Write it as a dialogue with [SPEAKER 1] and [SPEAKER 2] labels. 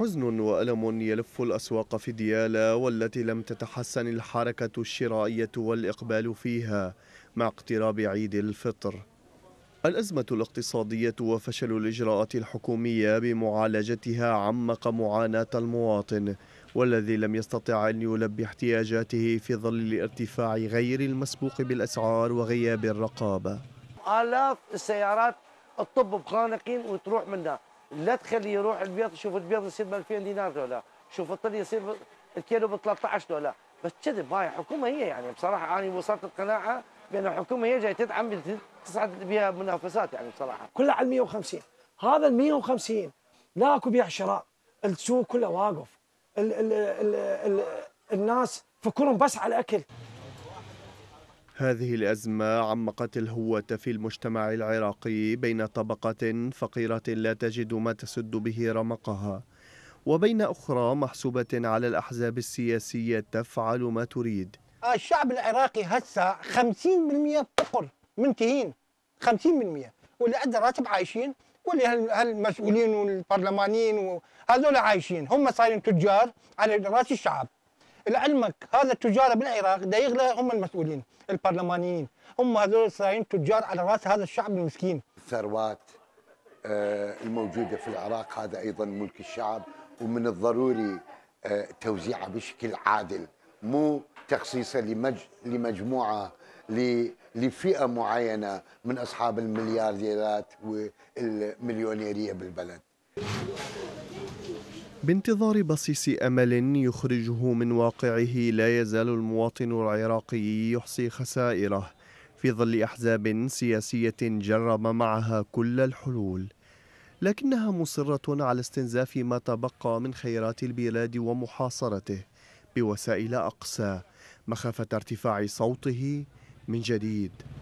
[SPEAKER 1] حزن وألم يلف الأسواق في ديالا والتي لم تتحسن الحركة الشرائية والإقبال فيها مع اقتراب عيد الفطر الأزمة الاقتصادية وفشل الإجراءات الحكومية بمعالجتها عمق معاناة المواطن والذي لم يستطع أن يلبي احتياجاته في ظل الارتفاع غير المسبوق بالأسعار وغياب الرقابة
[SPEAKER 2] آلاف السيارات الطب بخانقين وتروح منها لا تخليه يروح البيض شوف البيض يصير ب 2000 دينار دولار شوف الطل يصير الكيلو ب 13 دولار بس كذب هاي حكومه هي يعني بصراحه انا وصلت القناعه بان الحكومه هي جاي تدعم تصعد بها منافسات يعني بصراحه كلها على 150 هذا ال 150 لا اكو بيع شراء السوق كله واقف الـ ال ال ال الناس فكرهم بس على الاكل
[SPEAKER 1] هذه الأزمة عمقت الهوة في المجتمع العراقي بين طبقة فقيرة لا تجد ما تسد به رمقها وبين أخرى محسوبة على الأحزاب السياسية تفعل ما تريد
[SPEAKER 3] الشعب العراقي هسه 50% فقر منتهين 50% واللي عنده راتب عايشين واللي هالمسؤولين والبرلمانيين وهذول عايشين هم صايرين تجار على راس الشعب لعلمك هذا التجار بالعراق يغلى هم المسؤولين البرلمانيين هم هذول صايرين تجار على راس هذا الشعب المسكين
[SPEAKER 4] الثروات آه، الموجوده في العراق هذا ايضا ملك الشعب ومن الضروري آه، توزيعه بشكل عادل مو تخصيصه لمج... لمجموعه ل... لفئه معينه من اصحاب المليارديرات والمليونيريه بالبلد
[SPEAKER 1] بانتظار بصيص أمل يخرجه من واقعه لا يزال المواطن العراقي يحصي خسائره في ظل أحزاب سياسية جرب معها كل الحلول لكنها مصرة على استنزاف ما تبقى من خيرات البلاد ومحاصرته بوسائل أقسى مخافة ارتفاع صوته من جديد